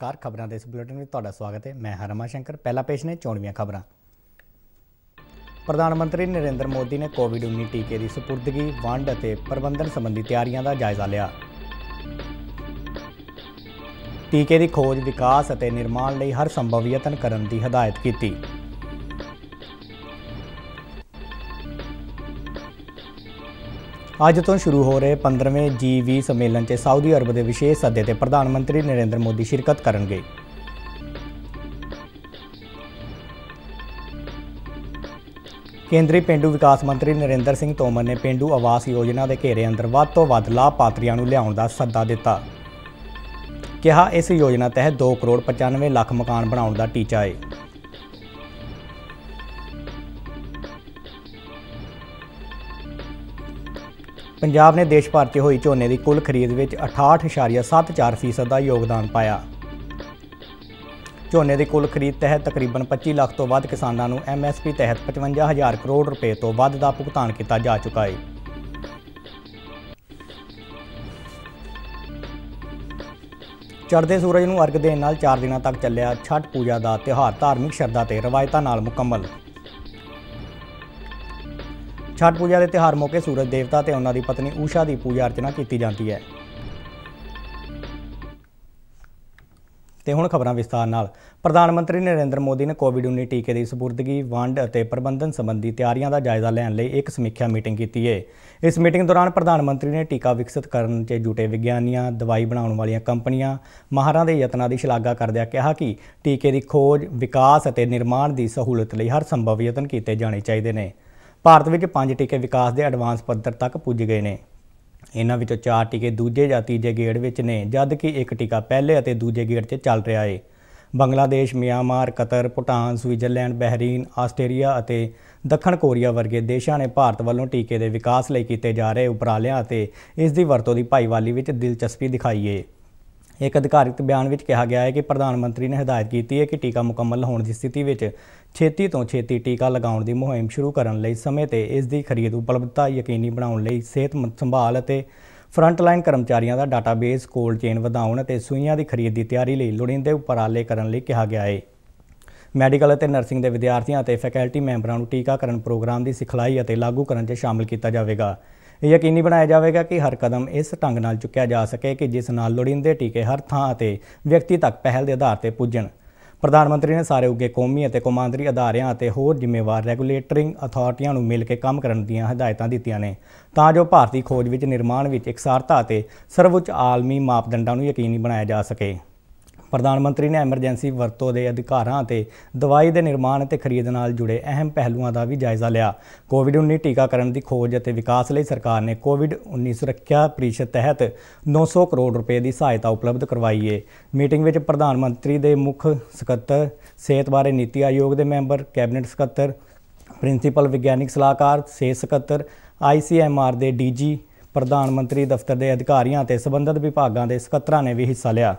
ਨਮਸਕਾਰ ਖਬਰਾਂ ਦੇ ਇਸ ਬੁਲੇਟਿਨ ਵਿੱਚ ਤੁਹਾਡਾ ਸਵਾਗਤ ਹੈ ਮੈਂ ਹਰਮਾ ਸ਼ੰਕਰ ਪਹਿਲਾ ਪੇਸ਼ ਨੇ ਚੋਣਵੀਆਂ ਖਬਰਾਂ ਪ੍ਰਧਾਨ ਮੰਤਰੀ ਨਰਿੰਦਰ ਮੋਦੀ ਨੇ ਕੋਵਿਡ-19 ਟੀਕੇ ਦੀ ਸਪੁਰਦਗੀ ਵੰਡ ਅਤੇ ਪ੍ਰਬੰਧਨ ਸੰਬੰਧੀ ਤਿਆਰੀਆਂ ਦਾ ਜਾਇਜ਼ਾ ਲਿਆ ਟੀਕੇ ਦੀ ਖੋਜ ਵਿਕਾਸ ਅਤੇ ਨਿਰਮਾਣ ਲਈ ਹਰ ਸੰਭਵ ਯਤਨ ਕਰਨ ਦੀ ਹਦਾਇਤ ਕੀਤੀ ਅੱਜ ਤੋਂ ਸ਼ੁਰੂ ਹੋ ਰਹੇ 15ਵੇਂ G20 ਸੰਮੇਲਨ 'ਚ ਸਾਊਦੀ ਅਰਬ ਦੇ ਵਿਸ਼ੇਸ਼ ਸੱਦੇ ਤੇ ਪ੍ਰਧਾਨ ਮੰਤਰੀ ਨਰਿੰਦਰ ਮੋਦੀ ਸ਼ਿਰਕਤ ਕਰਨਗੇ। ਕੇਂਦਰੀ ਪਿੰਡੂ ਵਿਕਾਸ ਮੰਤਰੀ ਨਰਿੰਦਰ ਸਿੰਘ ਤੋਮਰ ਨੇ ਪਿੰਡੂ ਆਵਾਸ ਯੋਜਨਾ ਦੇ ਘੇਰੇ ਅੰਦਰ ਵੱਧ ਤੋਂ ਵੱਧ ਲਾਭਪਾਤਰੀਆਂ ਨੂੰ ਲਿਆਉਣ ਦਾ ਸੱਦਾ ਦਿੱਤਾ। ਕਿਹਾ ਇਸ ਯੋਜਨਾ ਤਹਿਤ 2 ਕਰੋੜ 95 ਲੱਖ ਮਕਾਨ ਬਣਾਉਣ ਦਾ ਟੀਚਾ ਹੈ। ਪੰਜਾਬ ਨੇ ਦੇਸ਼ ਭਰ 'ਚ ਹੋਈ ਝੋਨੇ ਦੀ ਕੁੱਲ ਖਰੀਦ ਵਿੱਚ 68.74% ਦਾ ਯੋਗਦਾਨ ਪਾਇਆ ਝੋਨੇ ਦੀ ਕੁੱਲ ਖਰੀਦ ਤਹਿਤ ਤਕਰੀਬਨ 25 ਲੱਖ ਤੋਂ ਵੱਧ ਕਿਸਾਨਾਂ ਨੂੰ ਐਮਐਸਪੀ ਤਹਿਤ 55000 ਕਰੋੜ ਰੁਪਏ ਤੋਂ ਵੱਧ ਦਾ ਭੁਗਤਾਨ ਕੀਤਾ ਜਾ ਚੁੱਕਾ ਹੈ। ਚੜ੍ਹਦੇ ਸੂਰਜ ਨੂੰ ਅਰਗ ਦੇਣ ਨਾਲ 4 ਦਿਨਾਂ ਤੱਕ ਚੱਲਿਆ ਛਠ ਪੂਜਾ ਦਾ ਤਿਹਾਰ ਧਾਰਮਿਕ ਸ਼ਰਧਾ ਤੇ ਰਵਾਇਤਾਂ ਨਾਲ ਮੁਕੰਮਲ ਛਠ ਪੂਜਾ ਦੇ ਤਿਹਾਰ ਮੌਕੇ ਸੂਰਜ ਦੇਵਤਾ ਤੇ ਉਹਨਾਂ ਦੀ ਪਤਨੀ ਊਸ਼ਾ ਦੀ ਪੂਜਾ ਅਰਚਨਾ ਕੀਤੀ ਜਾਂਦੀ ਹੈ ਤੇ ਹੁਣ ਖਬਰਾਂ ਵਿਸਤਾਰ ਨਾਲ ਪ੍ਰਧਾਨ ਮੰਤਰੀ ਨਰਿੰਦਰ ਮੋਦੀ ਨੇ ਕੋਵਿਡ-19 ਟੀਕੇ ਦੀ ਸਪੁਰਦਗੀ ਵੰਡ ਅਤੇ ਪ੍ਰਬੰਧਨ ਸੰਬੰਧੀ ਤਿਆਰੀਆਂ ਦਾ ਜਾਇਜ਼ਾ ਲੈਣ ਲਈ ਇੱਕ ਸਮੀਖਿਆ ਮੀਟਿੰਗ ਕੀਤੀ ਹੈ ਇਸ ਮੀਟਿੰਗ ਦੌਰਾਨ ਪ੍ਰਧਾਨ ਮੰਤਰੀ ਨੇ ਟੀਕਾ ਵਿਕਸਿਤ ਕਰਨ 'ਚ ਜੁਟੇ ਵਿਗਿਆਨੀਆਂ, ਦਵਾਈ ਬਣਾਉਣ ਵਾਲੀਆਂ ਕੰਪਨੀਆਂ, ਮਾਹਰਾਂ ਦੇ ਯਤਨਾਂ ਦੀ ਸ਼ਲਾਘਾ ਕਰਦਿਆਂ ਕਿਹਾ ਕਿ ਟੀਕੇ ਦੀ ਖੋਜ, ਵਿਕਾਸ ਅਤੇ ਨਿਰਮਾਣ ਦੀ ਸਹੂਲਤ ਲਈ ਹਰ ਸੰਭਵ ਯਤਨ ਕੀਤੇ ਜਾਣੇ ਚਾਹੀਦੇ ਨੇ। ਭਾਰਤ ਵਿੱਚ ਪੰਜ ਟੀਕੇ ਵਿਕਾਸ ਦੇ ਐਡਵਾਂਸ ਪੱਧਰ ਤੱਕ ਪੁੱਜ ਗਏ ਨੇ ਇਹਨਾਂ ਵਿੱਚੋਂ ਚਾਰ ਟੀਕੇ ਦੂਜੇ ਜਾਂ ਤੀਜੇ ਗੇੜ ਵਿੱਚ ਨੇ ਜਦਕਿ ਇੱਕ ਟੀਕਾ ਪਹਿਲੇ ਅਤੇ ਦੂਜੇ ਗੇੜ 'ਚ ਚੱਲ ਰਿਹਾ ਏ Bangladesh Myanmar Qatar Bhutan Switzerland Bahrain Australia ਅਤੇ ਦੱਖਣ ਕੋਰੀਆ ਵਰਗੇ ਦੇਸ਼ਾਂ ਨੇ ਭਾਰਤ ਵੱਲੋਂ ਟੀਕੇ ਦੇ ਵਿਕਾਸ ਲਈ ਕੀਤੇ ਜਾ ਰਹੇ ਉਪਰਾਲਿਆਂ ਅਤੇ ਇਸ ਦੀ ਵਰਤੋਂ ਦੀ ਭਾਈਵਾਲੀ ਵਿੱਚ ਦਿਲਚਸਪੀ ਦਿਖਾਈ ਏ ਇੱਕ ਅਧਿਕਾਰਿਤ ਬਿਆਨ ਵਿੱਚ ਕਿਹਾ ਗਿਆ ਹੈ ਕਿ ਪ੍ਰਧਾਨ ਮੰਤਰੀ ਨੇ ਹਦਾਇਤ ਕੀਤੀ ਹੈ ਕਿ ਟੀਕਾ ਮੁਕੰਮਲ ਹੋਣ ਦੀ ਸਥਿਤੀ ਵਿੱਚ ਛੇਤੀ ਤੋਂ ਛੇਤੀ ਟੀਕਾ ਲਗਾਉਣ ਦੀ ਮੁਹਿੰਮ ਸ਼ੁਰੂ ਕਰਨ ਲਈ ਸਮੇਂ ਤੇ ਇਸ ਦੀ ਖਰੀਦ ਉਪਲਬਧਤਾ ਯਕੀਨੀ ਬਣਾਉਣ ਲਈ ਸਿਹਤ ਸੰਭਾਲ ਅਤੇ ਫਰੰਟਲਾਈਨ ਕਰਮਚਾਰੀਆਂ ਦਾ ਡਾਟਾਬੇਸ ਕੋਲਡ ਚੇਨ ਵਧਾਉਣ ਅਤੇ ਸੂਈਆਂ ਦੀ ਖਰੀਦ ਦੀ ਤਿਆਰੀ ਲਈ ਲੋੜੀਂਦੇ ਉਪਰਾਲੇ ਕਰਨ ਲਈ ਕਿਹਾ ਗਿਆ ਹੈ ਮੈਡੀਕਲ ਅਤੇ ਨਰਸਿੰਗ ਦੇ ਵਿਦਿਆਰਥੀਆਂ ਅਤੇ ਫੈਕਲਟੀ ਮੈਂਬਰਾਂ ਨੂੰ ਟੀਕਾਕਰਨ ਪ੍ਰੋਗਰਾਮ ਦੀ ਸਿਖਲਾਈ ਅਤੇ ਲਾਗੂ ਕਰਨ 'ਚ ਸ਼ਾਮਲ ਕੀਤਾ ਜਾਵੇਗਾ ਯਕੀਨੀ ਬਣਾਇਆ ਜਾਵੇਗਾ ਕਿ ਹਰ ਕਦਮ ਇਸ ਢੰਗ ਨਾਲ ਚੁੱਕਿਆ ਜਾ ਸਕੇ ਕਿ ਜਿਸ ਨਾਲ ਲੋੜੀਂਦੇ ਟੀਕੇ ਹਰ ਥਾਂ ਅਤੇ ਵਿਅਕਤੀ ਤੱਕ ਪਹਿਲ ਦੇ ਆਧਾਰ ਤੇ ਪੁੱਜਣ ਪ੍ਰਧਾਨ ਮੰਤਰੀ ਨੇ ਸਾਰੇ ਉੱਗੇ ਕੌਮੀ ਅਤੇ ਕੌਮਾਂਤਰੀ ਅਦਾਰਿਆਂ ਅਤੇ ਹੋਰ ਜ਼ਿੰਮੇਵਾਰ ਰੈਗੂਲੇਟਰਿੰਗ ਅਥਾਰਟੀਆਂ ਨੂੰ ਮਿਲ ਕੇ ਕੰਮ ਕਰਨ ਦੀਆਂ ਹਦਾਇਤਾਂ ਦਿੱਤੀਆਂ ਨੇ ਤਾਂ ਜੋ ਭਾਰਤੀ ਖੋਜ ਵਿੱਚ ਨਿਰਮਾਣ ਵਿੱਚ ਇਕਸਾਰਤਾ ਅਤੇ ਸਰਵਉੱਚ ਆਲਮੀ ਮਾਪਦੰਡਾਂ ਨੂੰ ਯਕੀਨੀ ਬਣਾਇਆ ਜਾ ਸਕੇ ਪ੍ਰਧਾਨ ਮੰਤਰੀ ਨੇ ਐਮਰਜੈਂਸੀ ਵਰਤੋਂ ਦੇ ਅਧਿਕਾਰਾਂ ਅਤੇ ਦਵਾਈ ਦੇ ਨਿਰਮਾਣ ਅਤੇ ਖਰੀਦ ਨਾਲ ਜੁੜੇ ਅਹਿਮ ਪਹਿਲੂਆਂ ਦਾ ਵੀ ਜਾਇਜ਼ਾ ਲਿਆ ਕੋਵਿਡ-19 ਟੀਕਾਕਰਨ ਦੀ ਖੋਜ ਅਤੇ ਵਿਕਾਸ ਲਈ ਸਰਕਾਰ ਨੇ ਕੋਵਿਡ-19 ਸੁਰੱਖਿਆ ਪ੍ਰੀਸ਼ਦ ਤਹਿਤ 900 ਕਰੋੜ ਰੁਪਏ ਦੀ ਸਹਾਇਤਾ ਉਪਲਬਧ ਕਰਵਾਈ ਹੈ ਮੀਟਿੰਗ ਵਿੱਚ ਪ੍ਰਧਾਨ ਮੰਤਰੀ ਦੇ ਮੁੱਖ ਸਕੱਤਰ ਸਿਹਤ ਬਾਰੇ ਨੀਤੀ ਆਯੋਗ ਦੇ ਮੈਂਬਰ ਕੈਬਨਿਟ ਸਕੱਤਰ ਪ੍ਰਿੰਸੀਪਲ ਵਿਗਿਆਨਿਕ ਸਲਾਹਕਾਰ ਸਿਹਤ ਸਕੱਤਰ ICMR ਦੇ ਡੀਜੀ ਪ੍ਰਧਾਨ ਮੰਤਰੀ ਦਫ਼ਤਰ ਦੇ ਅਧਿਕਾਰੀਆਂ ਅਤੇ ਸਬੰਧਤ ਵਿਭਾਗਾਂ ਦੇ ਸਕੱਤਰਾਂ ਨੇ ਵੀ ਹਿੱਸਾ ਲਿਆ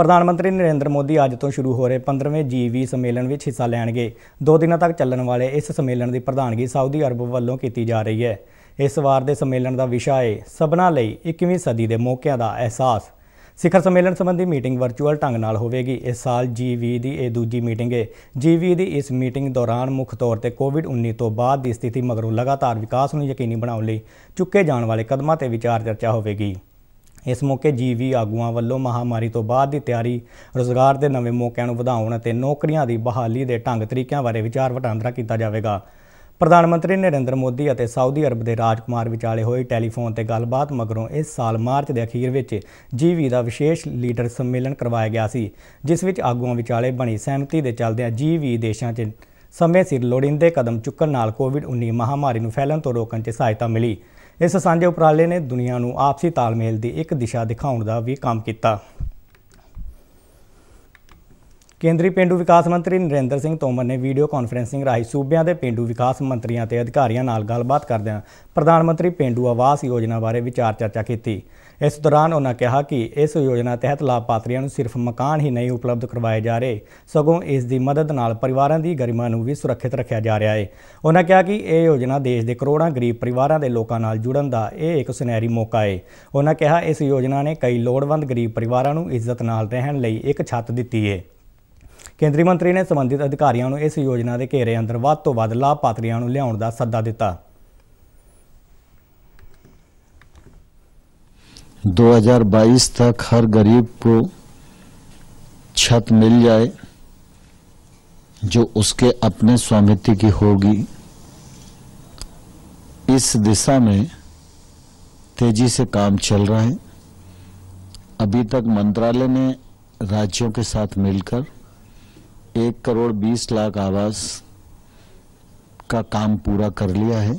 ਪ੍ਰਧਾਨ ਮੰਤਰੀ ਨਰਿੰਦਰ ਮੋਦੀ ਅੱਜ ਤੋਂ ਸ਼ੁਰੂ ਹੋ ਰਹੇ 15ਵੇਂ ਜੀਵੀ e ਸੰਮੇਲਨ ਵਿੱਚ ਹਿੱਸਾ ਲੈਣਗੇ ਦੋ ਦਿਨਾਂ ਤੱਕ ਚੱਲਣ ਵਾਲੇ ਇਸ ਸੰਮੇਲਨ ਦੀ ਪ੍ਰਧਾਨਗੀ ਸਾਊਦੀ ਅਰਬ ਵੱਲੋਂ ਕੀਤੀ ਜਾ ਰਹੀ ਹੈ ਇਸ ਵਾਰ ਦੇ ਸੰਮੇਲਨ ਦਾ ਵਿਸ਼ਾ ਹੈ ਸਭਨਾ ਲਈ 21ਵੀਂ ਸਦੀ ਦੇ ਮੌਕਿਆਂ ਦਾ ਅਹਿਸਾਸ ਸਿਖਰ ਸੰਮੇਲਨ ਸੰਬੰਧੀ ਮੀਟਿੰਗ ਵਰਚੁਅਲ ਢੰਗ ਨਾਲ ਹੋਵੇਗੀ ਇਸ ਸਾਲ ਜੀਵੀ e ਦੀ ਇਹ ਦੂਜੀ ਮੀਟਿੰਗ ਹੈ ਜੀਵੀ e ਦੀ ਇਸ ਮੀਟਿੰਗ ਦੌਰਾਨ ਮੁੱਖ ਤੌਰ ਤੇ ਕੋਵਿਡ-19 ਤੋਂ ਬਾਅਦ ਦੀ ਸਥਿਤੀ ਮਗਰੋਂ ਲਗਾਤਾਰ ਵਿਕਾਸ ਨੂੰ ਯਕੀਨੀ ਬਣਾਉਣ ਲਈ ਚੁੱਕੇ ਜਾਣ ਵਾਲੇ ਕਦਮਾਂ ਤੇ ਵਿਚਾਰ ਚਰਚਾ ਹੋਵੇਗੀ ਇਸ ਮੌਕੇ ਜੀਵੀ ਆਗੂਆਂ ਵੱਲੋਂ ਮਹਾਮਾਰੀ ਤੋਂ ਬਾਅਦ ਦੀ ਤਿਆਰੀ, ਰੋਜ਼ਗਾਰ ਦੇ ਨਵੇਂ ਮੌਕਿਆਂ ਨੂੰ ਵਧਾਉਣ ਅਤੇ ਨੌਕਰੀਆਂ ਦੀ ਬਹਾਲੀ ਦੇ ਢੰਗ ਤਰੀਕਿਆਂ ਬਾਰੇ ਵਿਚਾਰ ਵਟਾਂਦਰਾ ਕੀਤਾ ਜਾਵੇਗਾ। ਪ੍ਰਧਾਨ ਮੰਤਰੀ ਨਰਿੰਦਰ ਮੋਦੀ ਅਤੇ ਸਾਊਦੀ ਅਰਬ ਦੇ ਰਾਜਕੁਮਾਰ ਵਿਚਾਲੇ ਹੋਈ ਟੈਲੀਫੋਨ ਤੇ ਗੱਲਬਾਤ ਮਗਰੋਂ ਇਸ ਸਾਲ ਮਾਰਚ ਦੇ ਅਖੀਰ ਵਿੱਚ ਜੀਵੀ ਦਾ ਵਿਸ਼ੇਸ਼ ਲੀਡਰ ਸੰਮੇਲਨ ਕਰਵਾਇਆ ਗਿਆ ਸੀ ਜਿਸ ਵਿੱਚ ਆਗੂਆਂ ਵਿਚਾਲੇ ਬਣੀ ਸਹਿਮਤੀ ਦੇ ਚੱਲਦਿਆਂ ਜੀਵੀ ਦੇਸ਼ਾਂ 'ਚ ਸਮੇਂ ਸਿਰ ਲੋੜੀਂਦੇ ਕਦਮ ਚੁੱਕਣ ਨਾਲ ਕੋਵਿਡ-19 ਮਹਾਮਾਰੀ ਨੂੰ ਫੈਲਣ ਤੋਂ ਰੋਕਣ 'ਚ ਸਹਾਇਤਾ ਮਿਲੀ। ਇਸ ਸਾਂਝੇ ਉਪਰਾਲੇ ਨੇ ਦੁਨੀਆ ਨੂੰ ਆਪਸੀ ਤਾਲਮੇਲ ਦੀ ਇੱਕ ਦਿਸ਼ਾ ਦਿਖਾਉਣ ਦਾ ਵੀ ਕੰਮ ਕੀਤਾ ਕੇਂਦਰੀ ਪਿੰਡੂ ਵਿਕਾਸ ਮੰਤਰੀ ਨਰਿੰਦਰ ਸਿੰਘ ਤੋਮਰ ਨੇ ਵੀਡੀਓ ਕਾਨਫਰੈਂਸਿੰਗ ਰਾਹੀਂ ਸੂਬਿਆਂ ਦੇ ਪਿੰਡੂ ਵਿਕਾਸ ਮੰਤਰੀਆਂ ਤੇ ਅਧਿਕਾਰੀਆਂ ਨਾਲ ਗੱਲਬਾਤ ਕਰਦਿਆਂ ਪ੍ਰਧਾਨ ਮੰਤਰੀ ਪਿੰਡੂ ਆਵਾਸ ਯੋਜਨਾ ਬਾਰੇ ਵਿਚਾਰ ਚਰਚਾ ਕੀਤੀ ਇਸ ਦੌਰਾਨ ਉਹਨਾਂ ਕਿਹਾ ਕਿ ਇਸ ਯੋਜਨਾ ਤਹਿਤ ਲਾਭਪਾਤਰੀਆਂ ਨੂੰ ਸਿਰਫ ਮਕਾਨ ਹੀ ਨਹੀਂ ਉਪਲਬਧ ਕਰਵਾਏ ਜਾ ਰਹੇ ਸਗੋਂ ਇਸ ਦੀ ਮਦਦ ਨਾਲ ਪਰਿਵਾਰਾਂ ਦੀ ਗਰਿਮਾ ਨੂੰ ਵੀ ਸੁਰੱਖਿਅਤ ਰੱਖਿਆ ਜਾ ਰਿਹਾ ਹੈ ਉਹਨਾਂ ਕਿਹਾ ਕਿ ਇਹ ਯੋਜਨਾ ਦੇਸ਼ ਦੇ ਕਰੋੜਾਂ ਗਰੀਬ ਪਰਿਵਾਰਾਂ ਦੇ ਲੋਕਾਂ ਨਾਲ ਜੁੜਨ ਦਾ ਇਹ ਇੱਕ ਸੁਨਹਿਰੀ ਮੌਕਾ ਹੈ ਉਹਨਾਂ ਕਿਹਾ ਇਸ ਯੋਜਨਾ ਨੇ ਕਈ ਲੋੜਵੰਦ ਗਰੀਬ ਪਰਿਵਾਰਾਂ ਨੂੰ ਇੱਜ਼ਤ ਨਾਲ ਰਹਿਣ ਲਈ ਇੱਕ ਛੱਤ ਦਿੱਤੀ ਹੈ ਕੇਂਦਰੀ ਮੰਤਰੀ ਨੇ ਸਬੰਧਿਤ ਅਧਿਕਾਰੀਆਂ ਨੂੰ ਇਸ ਯੋਜਨਾ ਦੇ ਘੇਰੇ ਅੰਦਰ ਵੱਧ ਤੋਂ ਵੱਧ ਲਾਭਪਾਤਰੀਆਂ ਨੂੰ ਲਿਆਉਣ ਦਾ ਸੱਦਾ ਦਿੱਤਾ 2022 तक हर गरीब को छत मिल जाए जो उसके अपने स्वामित्व की होगी इस दिशा में तेजी से काम चल रहा है अभी तक मंत्रालय ने राज्यों के साथ मिलकर एक करोड़ बीस लाख आवास का काम पूरा कर लिया है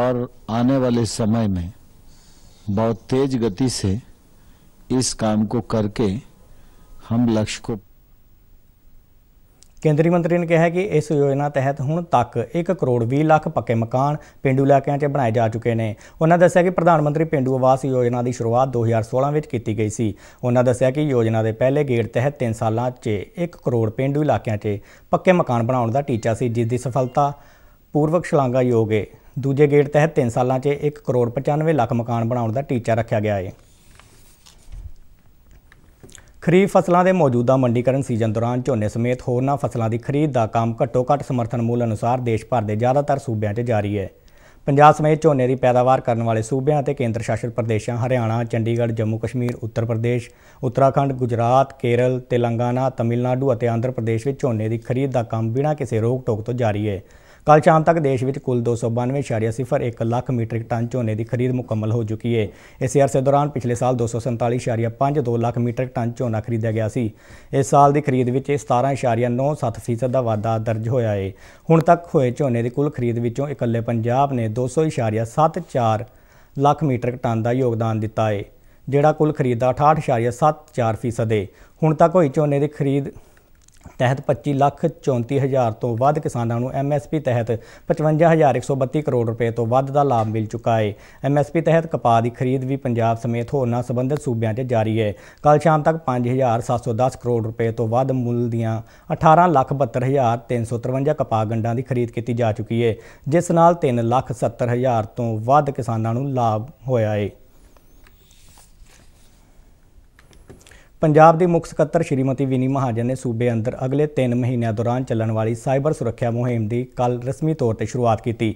और आने वाले समय में बहुत तेज गति से इस काम को करके हम लक्ष्य को ਕੇਂਦਰੀ ਮੰਤਰੀ ਨੇ ਕਿਹਾ ਕਿ ਇਸ ਯੋਜਨਾ ਤਹਿਤ ਹੁਣ ਤੱਕ 1 ਕਰੋੜ 20 ਲੱਖ ਪੱਕੇ ਮਕਾਨ ਪਿੰਡੂ ਇਲਾਕਿਆਂ 'ਚ ਬਣਾਏ ਜਾ ਚੁੱਕੇ ਨੇ ਉਹਨਾਂ ਦੱਸਿਆ ਕਿ ਪ੍ਰਧਾਨ ਮੰਤਰੀ ਪਿੰਡੂ ਆਵਾਸ ਯੋਜਨਾ ਦੀ ਸ਼ੁਰੂਆਤ 2016 ਵਿੱਚ ਕੀਤੀ ਗਈ ਸੀ ਉਹਨਾਂ ਦੱਸਿਆ ਕਿ ਯੋਜਨਾ ਦੇ ਪਹਿਲੇ ਗੇੜ ਤਹਿਤ 3 ਸਾਲਾਂ 'ਚ 1 ਕਰੋੜ ਪਿੰਡੂ ਇਲਾਕਿਆਂ 'ਚ ਪੱਕੇ ਮਕਾਨ ਬਣਾਉਣ ਦਾ ਟੀਚਾ ਸੀ ਜਿਸ ਦੀ ਸਫਲਤਾ ਪੂਰਵਕ ਸ਼ਲਾਘਾਯੋਗ ਹੈ ਦੂਜੇ ਗੇਟ ਤਹਿਤ 3 ਸਾਲਾਂ 'ਚ 1 ਕਰੋੜ 95 ਲੱਖ ਮਕਾਨ ਬਣਾਉਣ ਦਾ ਟੀਚਾ ਰੱਖਿਆ ਗਿਆ ਹੈ ਖਰੀਫ ਫਸਲਾਂ ਦੇ ਮੌਜੂਦਾ ਮੰਡੀਕਰਨ ਸੀਜ਼ਨ ਦੌਰਾਨ ਝੋਨੇ ਸਮੇਤ ਹੋਰਨਾਂ ਫਸਲਾਂ ਦੀ ਖਰੀਦ ਦਾ ਕੰਮ ਘੱਟੋ-ਘੱਟ ਸਮਰਥਨ ਮੁੱਲ ਅਨੁਸਾਰ ਦੇਸ਼ ਭਰ ਦੇ ਜ਼ਿਆਦਾਤਰ ਸੂਬਿਆਂ 'ਚ ਜਾਰੀ ਹੈ। ਪੰਜਾਬ ਸਮੇਤ ਝੋਨੇ ਦੀ ਪੈਦਾਵਾਰ ਕਰਨ ਵਾਲੇ ਸੂਬਿਆਂ ਅਤੇ ਕੇਂਦਰ ਸ਼ਾਸਿਤ ਪ੍ਰਦੇਸ਼ਾਂ ਹਰਿਆਣਾ, ਚੰਡੀਗੜ੍ਹ, ਜੰਮੂ ਕਸ਼ਮੀਰ, ਉੱਤਰ ਪ੍ਰਦੇਸ਼, ਉੱਤਰਾਖੰਡ, ਗੁਜਰਾਤ, ਕੇਰਲ, ਤੇਲੰਗਾਨਾ, ਤਮਿਲਨਾਡੂ ਅਤੇ ਆਂਧਰਾ ਪ੍ਰਦੇਸ਼ ਵਿੱਚ ਝੋਨੇ ਦੀ ਖਰੀਦ ਦਾ ਕੰਮ ਬਿਨਾਂ ਕਿਸੇ ਰੋਕ-ਟੋਕ ਤੋਂ ਜਾਰੀ ਹੈ। ਕੱਲ ਸ਼ਾਮ ਤੱਕ ਦੇਸ਼ ਵਿੱਚ ਕੁੱਲ 292.01 ਲੱਖ ਮੀਟ੍ਰਿਕ ਟਨ ਝੋਨੇ ਦੀ ਖਰੀਦ ਮੁਕੰਮਲ ਹੋ ਚੁੱਕੀ ਹੈ ਇਸੇ ਅਰਸੇ ਦੌਰਾਨ ਪਿਛਲੇ ਸਾਲ 247.52 ਲੱਖ ਮੀਟ੍ਰਿਕ ਟਨ ਝੋਨਾ ਖਰੀਦਿਆ ਗਿਆ ਸੀ ਇਸ ਸਾਲ ਦੀ ਖਰੀਦ ਵਿੱਚ 17.97% ਦਾ ਵਾਧਾ ਦਰਜ ਹੋਇਆ ਹੈ ਹੁਣ ਤੱਕ ਹੋਏ ਝੋਨੇ ਦੀ ਕੁੱਲ ਖਰੀਦ ਵਿੱਚੋਂ ਇਕੱਲੇ ਪੰਜਾਬ ਨੇ 200.74 ਲੱਖ ਮੀਟ੍ਰਿਕ ਟਨ ਦਾ ਯੋਗਦਾਨ ਦਿੱਤਾ ਹੈ ਜਿਹੜਾ ਕੁੱਲ ਖਰੀਦ ਦਾ 68.74% ਹੈ ਹੁਣ ਤੱਕ ਹੋਈ ਝੋਨੇ ਦੀ ਖਰੀਦ ਤਹਿਤ 25 ਲੱਖ 34 ਹਜ਼ਾਰ ਤੋਂ ਵੱਧ ਕਿਸਾਨਾਂ ਨੂੰ ਐਮਐਸਪੀ ਤਹਿਤ 55132 ਕਰੋੜ ਰੁਪਏ ਤੋਂ ਵੱਧ ਦਾ ਲਾਭ ਮਿਲ ਚੁੱਕਾ ਹੈ ਐਮਐਸਪੀ ਤਹਿਤ ਕਪਾਹ ਦੀ ਖਰੀਦ ਵੀ ਪੰਜਾਬ ਸਮੇਤ ਹੋਰਨਾਂ ਸੰਬੰਧਿਤ ਸੂਬਿਆਂ 'ਚ ਜਾਰੀ ਹੈ ਕੱਲ ਸ਼ਾਮ ਤੱਕ 5710 ਕਰੋੜ ਰੁਪਏ ਤੋਂ ਵੱਧ ਮੁੱਲ ਦੀਆਂ 1872353 ਕਪਾਹ ਗੰਡਾਂ ਦੀ ਖਰੀਦ ਕੀਤੀ ਜਾ ਚੁੱਕੀ ਹੈ ਜਿਸ ਨਾਲ 370000 ਤੋਂ ਵੱਧ ਕਿਸਾਨਾਂ ਨੂੰ ਲਾਭ ਹੋਇਆ ਹੈ ਪੰਜਾਬ ਦੀ ਮੁੱਖ ਸਕੱਤਰ ਸ਼੍ਰੀਮਤੀ ਵਿਨੀ ਮਹਾਜਨ ਨੇ ਸੂਬੇ ਅੰਦਰ ਅਗਲੇ 3 ਮਹੀਨਿਆਂ ਦੌਰਾਨ ਚੱਲਣ ਵਾਲੀ ਸਾਈਬਰ ਸੁਰੱਖਿਆ ਮੁਹਿੰਮ ਦੀ ਕੱਲ ਰਸਮੀ ਤੌਰ ਤੇ ਸ਼ੁਰੂਆਤ ਕੀਤੀ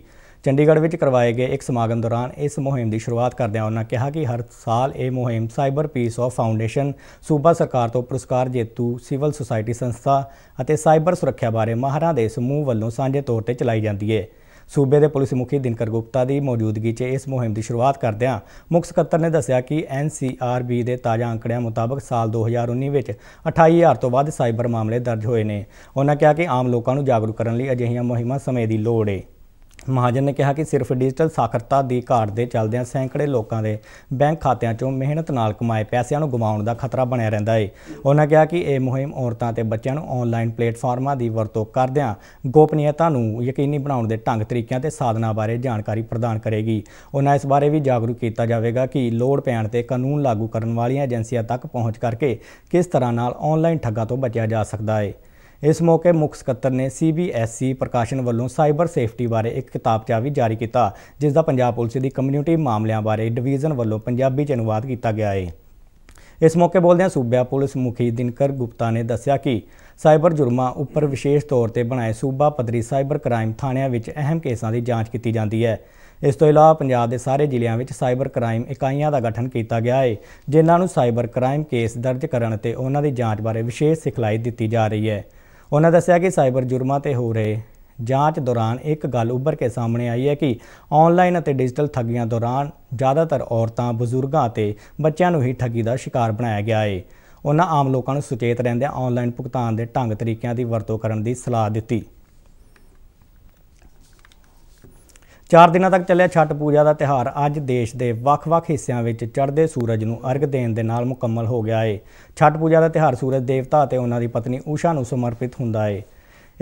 ਚੰਡੀਗੜ੍ਹ ਵਿੱਚ ਕਰਵਾਏ ਗਏ ਇੱਕ ਸਮਾਗਮ ਦੌਰਾਨ ਇਸ ਮੁਹਿੰਮ ਦੀ ਸ਼ੁਰੂਆਤ ਕਰਦਿਆਂ ਉਹਨਾਂ ਕਿਹਾ ਕਿ ਹਰ ਸਾਲ ਇਹ ਮੁਹਿੰਮ ਸਾਈਬਰ ਪੀਸ ਆਫ ਫਾਊਂਡੇਸ਼ਨ ਸੂਬਾ ਸਰਕਾਰ ਤੋਂ ਪੁਰਸਕਾਰ ਜੇਤੂ ਸਿਵਲ ਸੁਸਾਇਟੀ ਸੰਸਥਾ ਅਤੇ ਸਾਈਬਰ ਸੁਰੱਖਿਆ ਬਾਰੇ ਮਾਹਰਾਂ ਦੇ ਸਮੂਹ ਵੱਲੋਂ ਸਾਂਝੇ ਤੌਰ ਤੇ ਚਲਾਈ ਜਾਂਦੀ ਹੈ ਸੂਬੇ ਦੇ ਪੁਲਿਸ ਮੁਖੀ ਦਿਨਕਰ ਗੁਪਤਾ ਦੀ ਮੌਜੂਦਗੀ 'ਚ ਇਸ ਮੁਹਿੰਮ ਦੀ ਸ਼ੁਰੂਆਤ ਕਰਦਿਆਂ ਮੁੱਖ ਸਕੱਤਰ ਨੇ ਦੱਸਿਆ ਕਿ ਐਨਸੀਆਰਬੀ ਦੇ ਤਾਜ਼ਾ ਅੰਕੜਿਆਂ ਮੁਤਾਬਕ ਸਾਲ 2019 ਵਿੱਚ 28000 ਤੋਂ ਵੱਧ ਸਾਈਬਰ ਮਾਮਲੇ ਦਰਜ ਹੋਏ ਨੇ ਉਹਨਾਂ ਕਿਹਾ ਕਿ ਆਮ ਲੋਕਾਂ ਨੂੰ ਜਾਗਰੂਕ ਕਰਨ ਲਈ ਅਜਿਹੀਆਂ ਮੁਹਿੰਮਾਂ ਸਮੇਂ ਦੀ ਲੋੜ ਹੈ ਮਹਾਜਨ ਨੇ ਕਿਹਾ ਕਿ ਸਿਰਫ ਡਿਜੀਟਲ ਸਾਖਰਤਾ ਦੀ ਘਾਟ ਦੇ ਚੱਲਦਿਆਂ ਸੈਂਕੜੇ ਲੋਕਾਂ ਦੇ ਬੈਂਕ ਖਾਤਿਆਂ 'ਚੋਂ ਮਿਹਨਤ ਨਾਲ ਕਮਾਏ ਪੈਸਿਆਂ ਨੂੰ ਗਵਾਉਣ ਦਾ ਖਤਰਾ ਬਣਿਆ ਰਹਿੰਦਾ ਹੈ ਉਹਨਾਂ ਕਿਹਾ ਕਿ ਇਹ ਮੁਹਿੰਮ ਔਰਤਾਂ ਤੇ ਬੱਚਿਆਂ ਨੂੰ ਆਨਲਾਈਨ ਪਲੇਟਫਾਰਮਾਂ ਦੀ ਵਰਤੋਂ ਕਰਦਿਆਂ ਗੋਪਨੀਯਤਾ ਨੂੰ ਯਕੀਨੀ ਬਣਾਉਣ ਦੇ ਢੰਗ ਤਰੀਕਿਆਂ ਤੇ ਸਾਧਨਾ ਬਾਰੇ ਜਾਣਕਾਰੀ ਪ੍ਰਦਾਨ ਕਰੇਗੀ ਉਹਨਾਂ ਇਸ ਬਾਰੇ ਵੀ ਜਾਗਰੂਕ ਕੀਤਾ ਜਾਵੇਗਾ ਕਿ ਲੋੜ ਪੈਣ ਤੇ ਕਾਨੂੰਨ ਲਾਗੂ ਕਰਨ ਵਾਲੀਆਂ ਏਜੰਸੀਆਂ ਤੱਕ ਪਹੁੰਚ ਕਰਕੇ ਕਿਸ ਤਰ੍ਹਾਂ ਨਾਲ ਆਨਲਾਈਨ ਠੱਗਾਂ ਤੋਂ ਬਚਿਆ ਜਾ ਸਕਦਾ ਹੈ ਇਸ ਮੌਕੇ ਮੁੱਖ ਸਕੱਤਰ ਨੇ ਸੀਬੀਐਸਈ ਪ੍ਰਕਾਸ਼ਨ ਵੱਲੋਂ ਸਾਈਬਰ ਸੇਫਟੀ ਬਾਰੇ ਇੱਕ ਕਿਤਾਬਚਾ ਵੀ ਜਾਰੀ ਕੀਤਾ ਜਿਸ ਦਾ ਪੰਜਾਬ ਪੁਲਿਸ ਦੀ ਕਮਿਊਨਿਟੀ ਮਾਮਲਿਆਂ ਬਾਰੇ ਡਿਵੀਜ਼ਨ ਵੱਲੋਂ ਪੰਜਾਬੀ ਚ ਅਨੁਵਾਦ ਕੀਤਾ ਗਿਆ ਹੈ ਇਸ ਮੌਕੇ ਬੋਲਦਿਆਂ ਸੂਬਾ ਪੁਲਿਸ ਮੁਖੀ ਦਿਨਕਰ ਗੁਪਤਾ ਨੇ ਦੱਸਿਆ ਕਿ ਸਾਈਬਰ ਜੁਰਮਾਂ ਉੱਪਰ ਵਿਸ਼ੇਸ਼ ਤੌਰ ਤੇ ਬਣਾਏ ਸੂਬਾ ਪੱਧਰੀ ਸਾਈਬਰ ਕ੍ਰਾਈਮ ਥਾਣਿਆਂ ਵਿੱਚ ਅਹਿਮ ਕੇਸਾਂ ਦੀ ਜਾਂਚ ਕੀਤੀ ਜਾਂਦੀ ਹੈ ਇਸ ਤੋਂ ਇਲਾਵਾ ਪੰਜਾਬ ਦੇ ਸਾਰੇ ਜ਼ਿਲ੍ਹਿਆਂ ਵਿੱਚ ਸਾਈਬਰ ਕ੍ਰਾਈਮ ਇਕਾਈਆਂ ਦਾ ਗਠਨ ਕੀਤਾ ਗਿਆ ਹੈ ਜਿਨ੍ਹਾਂ ਨੂੰ ਸਾਈਬਰ ਕ੍ਰਾਈਮ ਕੇਸ ਦਰਜ ਕਰਨ ਤੇ ਉਹਨਾਂ ਦੀ ਜਾਂਚ ਬਾਰੇ ਵਿਸ਼ੇਸ਼ ਸਿਖਲਾਈ ਦਿੱਤੀ ਜਾ ਰਹੀ ਹੈ ਉਹਨਾਂ ਦੱਸਿਆ ਕਿ ਸਾਈਬਰ ਜੁਰਮਾਂ ਤੇ ਹੋ ਰਹੇ ਜਾਂਚ ਦੌਰਾਨ ਇੱਕ ਗੱਲ ਉੱਭਰ ਕੇ ਸਾਹਮਣੇ ਆਈ ਹੈ ਕਿ ਆਨਲਾਈਨ ਅਤੇ ਡਿਜੀਟਲ ਠੱਗੀਆਂ ਦੌਰਾਨ ਜ਼ਿਆਦਾਤਰ ਔਰਤਾਂ, ਬਜ਼ੁਰਗਾਂ ਅਤੇ ਬੱਚਿਆਂ ਨੂੰ ਹੀ ਠੱਗੀ ਦਾ ਸ਼ਿਕਾਰ ਬਣਾਇਆ ਗਿਆ ਹੈ। ਉਹਨਾਂ ਆਮ ਲੋਕਾਂ ਨੂੰ ਸੁਚੇਤ ਰਹਿੰਦੇ ਆਨਲਾਈਨ ਭੁਗਤਾਨ ਦੇ ਢੰਗ ਤਰੀਕਿਆਂ ਦੀ ਵਰਤੋਂ ਕਰਨ ਦੀ ਸਲਾਹ ਦਿੱਤੀ। 4 ਦਿਨਾਂ ਤੱਕ ਚੱਲਿਆ ਛੱਟ ਪੂਜਾ ਦਾ ਤਿਹਾਰ ਅੱਜ ਦੇਸ਼ ਦੇ ਵੱਖ-ਵੱਖ ਹਿੱਸਿਆਂ ਵਿੱਚ ਚੜ੍ਹਦੇ ਸੂਰਜ ਨੂੰ ਅਰਗ ਦੇਣ ਦੇ ਨਾਲ ਮੁਕੰਮਲ ਹੋ ਗਿਆ ਏ ਛੱਟ ਪੂਜਾ ਦਾ ਤਿਹਾਰ ਸੂਰਜ ਦੇਵਤਾ ਅਤੇ ਉਹਨਾਂ ਦੀ ਪਤਨੀ ਊਸ਼ਾ ਨੂੰ ਸਮਰਪਿਤ ਹੁੰਦਾ ਏ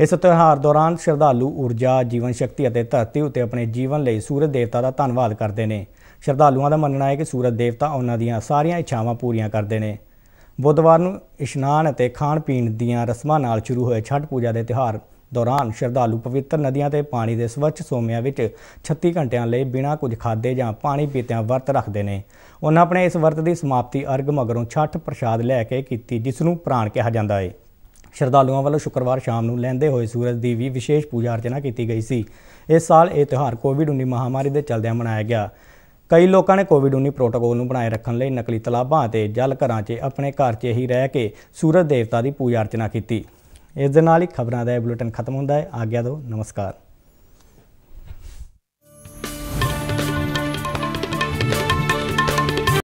ਇਸ ਤਿਹਾਰ ਦੌਰਾਨ ਸ਼ਰਧਾਲੂ ਊਰਜਾ, ਜੀਵਨ ਸ਼ਕਤੀ ਅਤੇ ਧਰਤੀ ਉੱਤੇ ਆਪਣੇ ਜੀਵਨ ਲਈ ਸੂਰਜ ਦੇਵਤਾ ਦਾ ਧੰਨਵਾਦ ਕਰਦੇ ਨੇ। ਸ਼ਰਧਾਲੂਆਂ ਦਾ ਮੰਨਣਾ ਹੈ ਕਿ ਸੂਰਜ ਦੇਵਤਾ ਉਹਨਾਂ ਦੀਆਂ ਸਾਰੀਆਂ ਇੱਛਾਵਾਂ ਪੂਰੀਆਂ ਕਰਦੇ ਨੇ। ਬੁੱਧਵਾਰ ਨੂੰ ਇਸ਼ਨਾਨ ਅਤੇ ਖਾਣ ਪੀਣ ਦੀਆਂ ਰਸਮਾਂ ਨਾਲ ਸ਼ੁਰੂ ਹੋਏ ਛੱਟ ਪੂਜਾ ਦੇ ਤਿਹਾਰ ਦੌਰਾਨ ਸ਼ਰਧਾਲੂ ਪਵਿੱਤਰ ਨਦੀਆਂ ਤੇ ਪਾਣੀ ਦੇ ਸਵੱਛ ਸੋਮਿਆਂ ਵਿੱਚ 36 ਘੰਟਿਆਂ ਲਈ ਬਿਨਾਂ ਕੁਝ ਖਾਦੇ ਜਾਂ ਪਾਣੀ ਪੀਤਿਆਂ ਵਰਤ ਰੱਖਦੇ ਨੇ ਉਹਨਾਂ ਆਪਣੇ ਇਸ ਵਰਤ ਦੀ ਸਮਾਪਤੀ ਅਰਗ ਮਗਰੋਂ ਛੱਠ ਪ੍ਰਸ਼ਾਦ ਲੈ ਕੇ ਕੀਤੀ ਜਿਸ ਨੂੰ ਪ੍ਰਾਣ ਕਿਹਾ ਜਾਂਦਾ ਹੈ ਸ਼ਰਧਾਲੂਆਂ ਵੱਲੋਂ ਸ਼ੁੱਕਰਵਾਰ ਸ਼ਾਮ ਨੂੰ ਲੈਂਦੇ ਹੋਏ ਸੂਰਜ ਦੀ ਵੀ ਵਿਸ਼ੇਸ਼ ਪੂਜਾ ਅਰਚਨਾ ਕੀਤੀ ਗਈ ਸੀ ਇਸ ਸਾਲ ਇਹ ਤਿਉਹਾਰ ਕੋਵਿਡ-19 ਮਹਾਮਾਰੀ ਦੇ ਚੱਲਦਿਆਂ ਮਨਾਇਆ ਗਿਆ ਕਈ ਲੋਕਾਂ ਨੇ ਕੋਵਿਡ-19 ਪ੍ਰੋਟੋਕੋਲ ਨੂੰ ਬਣਾਏ ਰੱਖਣ ਲਈ ਨਕਲੀ ਤਲਾਬਾਂ ਅਤੇ ਜਲ ਘਰਾਂ 'ਚ ਆਪਣੇ ਘਰ 'ਚ ਹੀ ਰਹਿ ਕੇ ਸੂਰਜ ਦੇਵਤਾ ਦੀ ਪੂਜਾ ਅਰਚਨਾ ਕੀਤੀ ਇਸ ਦੇ ਨਾਲ ਹੀ ਖਬਰਾਂ ਦਾ ਇਹ ਬੁਲੇਟਿਨ ਖਤਮ ਹੁੰਦਾ ਹੈ ਆਗਿਆ ਦੋ ਨਮਸਕਾਰ